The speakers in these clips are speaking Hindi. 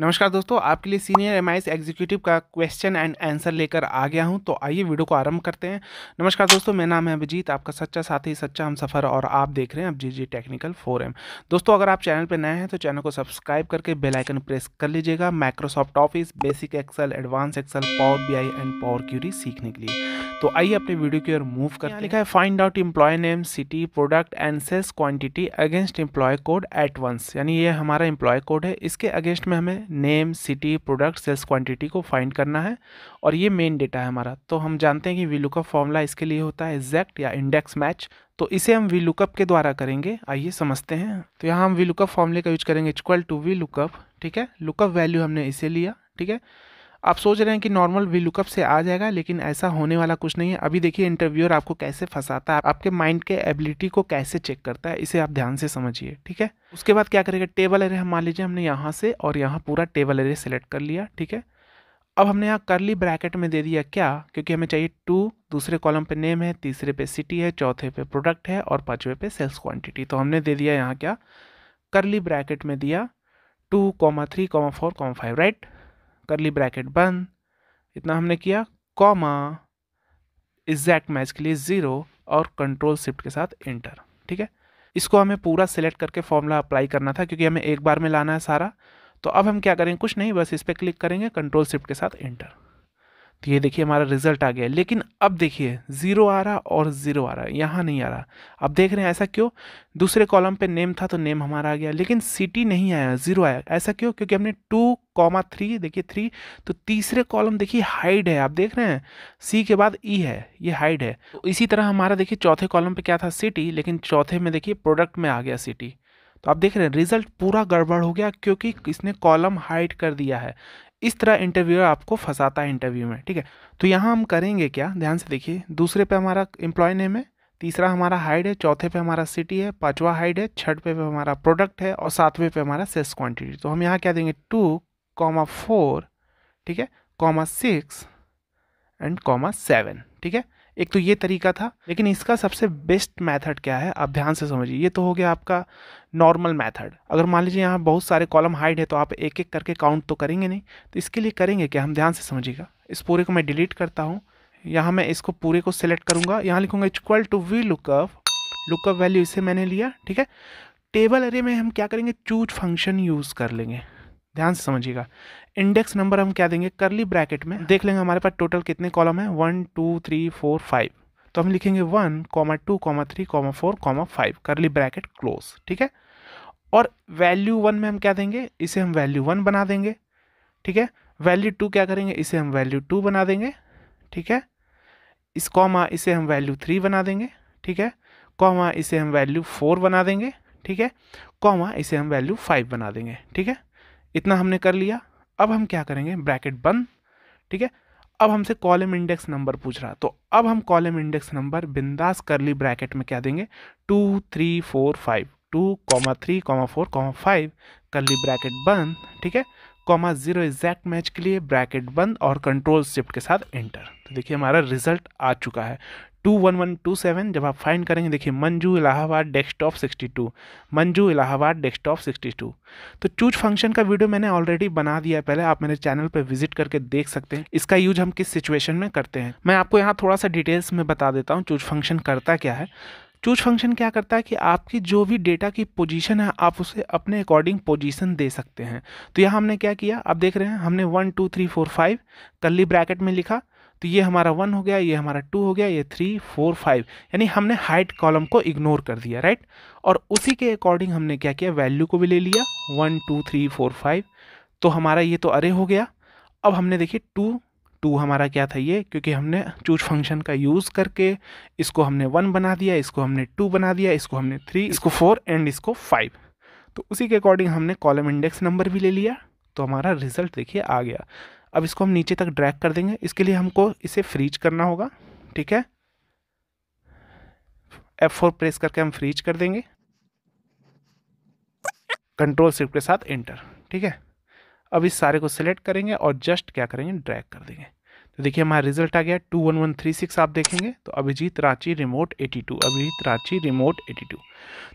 नमस्कार दोस्तों आपके लिए सीनियर एम एग्जीक्यूटिव का क्वेश्चन एंड आंसर लेकर आ गया हूं तो आइए वीडियो को आरंभ करते हैं नमस्कार दोस्तों मेरा नाम है अभिजीत आपका सच्चा साथी सच्चा हम सफ़र और आप देख रहे हैं अब जी टेक्निकल फोरम दोस्तों अगर आप चैनल पर नए हैं तो चैनल को सब्सक्राइब करके बेलाइकन प्रेस कर लीजिएगा Microsoft Office basic Excel advance Excel Power BI and Power Query सीखने के लिए तो आइए अपने वीडियो की ओर मूव कर लिखा है find out employee name city product and sales quantity against employee code at once यानी ये हमारा एम्प्लॉय कोड है इसके अगेंस्ट में हमें name city product sales quantity को फाइंड करना है और ये मेन डेटा है हमारा तो हम जानते हैं कि वी लुकअप फॉर्मूला इसके लिए होता है एग्जैक्ट या इंडेक्स मैच तो इसे हम वी लुकअप के द्वारा करेंगे आइए समझते हैं तो यहाँ हम वी लुकअप फॉर्मूले का यूज करेंगे इक्वल टू वी लुकअप ठीक है लुकअप वैल्यू हमने इसे लिया ठीक है आप सोच रहे हैं कि नॉर्मल वी लुकअप से आ जाएगा लेकिन ऐसा होने वाला कुछ नहीं है अभी देखिए इंटरव्यूअर आपको कैसे फंसाता है आपके माइंड के एबिलिटी को कैसे चेक करता है इसे आप ध्यान से समझिए ठीक है उसके बाद क्या करेगा टेबल एरे हम मान लीजिए हमने यहाँ से और यहाँ पूरा टेबल एरे सेलेक्ट कर लिया ठीक है अब हमने यहाँ करली ब्रैकेट में दे दिया क्या क्योंकि हमें चाहिए टू दूसरे कॉलम पर नेम है तीसरे पे सिटी है चौथे पे प्रोडक्ट है और पाँचवें पे सेल्स क्वान्टिटी तो हमने दे दिया यहाँ क्या करली ब्रैकेट में दिया two comma three comma four comma five right curly bracket बंद इतना हमने किया कॉमा एग्जैक्ट मैच के लिए ज़ीरो और कंट्रोल शिफ्ट के साथ इंटर ठीक है इसको हमें पूरा सिलेक्ट करके फॉर्मूला अप्लाई करना था क्योंकि हमें एक बार में लाना है सारा तो अब हम क्या करेंगे कुछ नहीं बस इस पर क्लिक करेंगे कंट्रोल शिफ्ट के साथ इंटर तो ये देखिए हमारा रिजल्ट आ गया लेकिन अब देखिए ज़ीरो आ रहा और ज़ीरो आ रहा यहाँ नहीं आ रहा अब देख रहे हैं ऐसा क्यों दूसरे कॉलम पे नेम था तो नेम हमारा आ गया लेकिन सिटी नहीं आया ज़ीरो आया ऐसा क्यों क्योंकि हमने टू कॉमा थ्री देखिए थ्री तो तीसरे कॉलम देखिए हाइड है आप देख रहे हैं सी के बाद ई है ये हाइड है तो इसी तरह हमारा देखिए चौथे कॉलम पर क्या था सिटी लेकिन चौथे में देखिए प्रोडक्ट में आ गया सिटी तो आप देख रहे हैं रिजल्ट पूरा गड़बड़ हो गया क्योंकि इसने कॉलम हाइड कर दिया है इस तरह इंटरव्यूअर आपको फंसाता है इंटरव्यू में ठीक है तो यहाँ हम करेंगे क्या ध्यान से देखिए दूसरे पे हमारा एम्प्लॉय नेम है तीसरा हमारा हाइड है चौथे पे हमारा सिटी है पांचवा हाइड है छठ पे, पे हमारा प्रोडक्ट है और सातवें पे हमारा सेल्स क्वांटिटी तो हम यहाँ क्या देंगे टू कॉमा फोर ठीक है comma six and comma seven ठीक है एक तो ये तरीका था लेकिन इसका सबसे बेस्ट मेथड क्या है आप ध्यान से समझिए ये तो हो गया आपका नॉर्मल मेथड अगर मान लीजिए यहाँ बहुत सारे कॉलम हाइड है तो आप एक एक करके काउंट तो करेंगे नहीं तो इसके लिए करेंगे क्या हम ध्यान से समझिएगा इस पूरे को मैं डिलीट करता हूँ यहाँ मैं इसको पूरे को सिलेक्ट करूँगा यहाँ लिखूँगा equal to V lookup lookup value इसे मैंने लिया ठीक है टेबल अरे में हम क्या करेंगे चूज फंक्शन यूज़ कर लेंगे ध्यान से समझिएगा इंडेक्स नंबर हम क्या देंगे करली ब्रैकेट में देख लेंगे हमारे पास टोटल कितने कॉलम है one two three four five तो हम लिखेंगे one comma two comma three comma four comma five curly bracket close ठीक है और वैल्यू वन में हम क्या देंगे इसे हम वैल्यू वन बना देंगे ठीक है वैल्यू टू क्या करेंगे इसे हम वैल्यू टू बना देंगे ठीक है इस कॉमा इसे हम वैल्यू थ्री बना देंगे ठीक है कॉमा इसे हम वैल्यू फोर बना देंगे ठीक है कॉमा इसे हम वैल्यू फाइव बना देंगे ठीक है इतना हमने कर लिया अब हम क्या करेंगे ब्रैकेट बंद ठीक है अब हमसे कॉलम इंडेक्स नंबर पूछ रहा तो अब हम कॉलम इंडेक्स नंबर बिंदास करली ब्रैकेट में क्या देंगे two three four five two comma three comma four comma five curly bracket बंद ठीक है कॉमा जीरो एग्जैक्ट मैच के लिए ब्रैकेट बंद और कंट्रोल शिफ्ट के साथ एंटर तो देखिए हमारा रिजल्ट आ चुका है two one one two seven जब आप फाइंड करेंगे देखिए Manju Allahabad desktop sixty two Manju Allahabad desktop sixty two तो चूज फंक्शन का वीडियो मैंने ऑलरेडी बना दिया है पहले आप मेरे चैनल पर विजिट करके देख सकते हैं इसका यूज हम किस सिचुएशन में करते हैं मैं आपको यहाँ थोड़ा सा डिटेल्स में बता देता हूँ चूज फंक्शन करता क्या है चूज फंक्शन क्या करता है कि आपकी जो भी डेटा की पोजीशन है आप उसे अपने अकॉर्डिंग पोजीशन दे सकते हैं तो यहाँ हमने क्या किया आप देख रहे हैं हमने one two three four five curly bracket में लिखा तो ये हमारा वन हो गया ये हमारा टू हो गया ये थ्री फोर फाइव यानी हमने हाइट कॉलम को इग्नोर कर दिया राइट और उसी के अकॉर्डिंग हमने क्या किया वैल्यू को भी ले लिया one two three four five तो हमारा ये तो अरे हो गया अब हमने देखिए टू टू हमारा क्या था ये क्योंकि हमने चूज फंक्शन का यूज़ करके इसको हमने वन बना दिया इसको हमने टू बना दिया इसको हमने थ्री इसको फोर एंड इसको फाइव तो उसी के अकॉर्डिंग हमने कॉलम इंडेक्स नंबर भी ले लिया तो हमारा रिजल्ट देखिए आ गया अब इसको हम नीचे तक ड्रैग कर देंगे इसके लिए हमको इसे फ्रीज करना होगा ठीक है F4 प्रेस करके हम फ्रीज कर देंगे कंट्रोल सिर्फ के साथ एंटर ठीक है अब इस सारे को सिलेक्ट करेंगे और जस्ट क्या करेंगे ड्रैग कर देंगे तो देखिए हमारा रिजल्ट आ गया two one one three six आप देखेंगे तो Abhijeet Ranchi remote eighty two Abhijeet Ranchi remote eighty two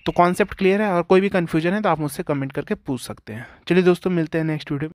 तो कॉन्सेप्ट क्लियर है और कोई भी कन्फ्यूजन है तो आप मुझसे कमेंट करके पूछ सकते हैं चलिए दोस्तों मिलते हैं नेक्स्ट वीडियो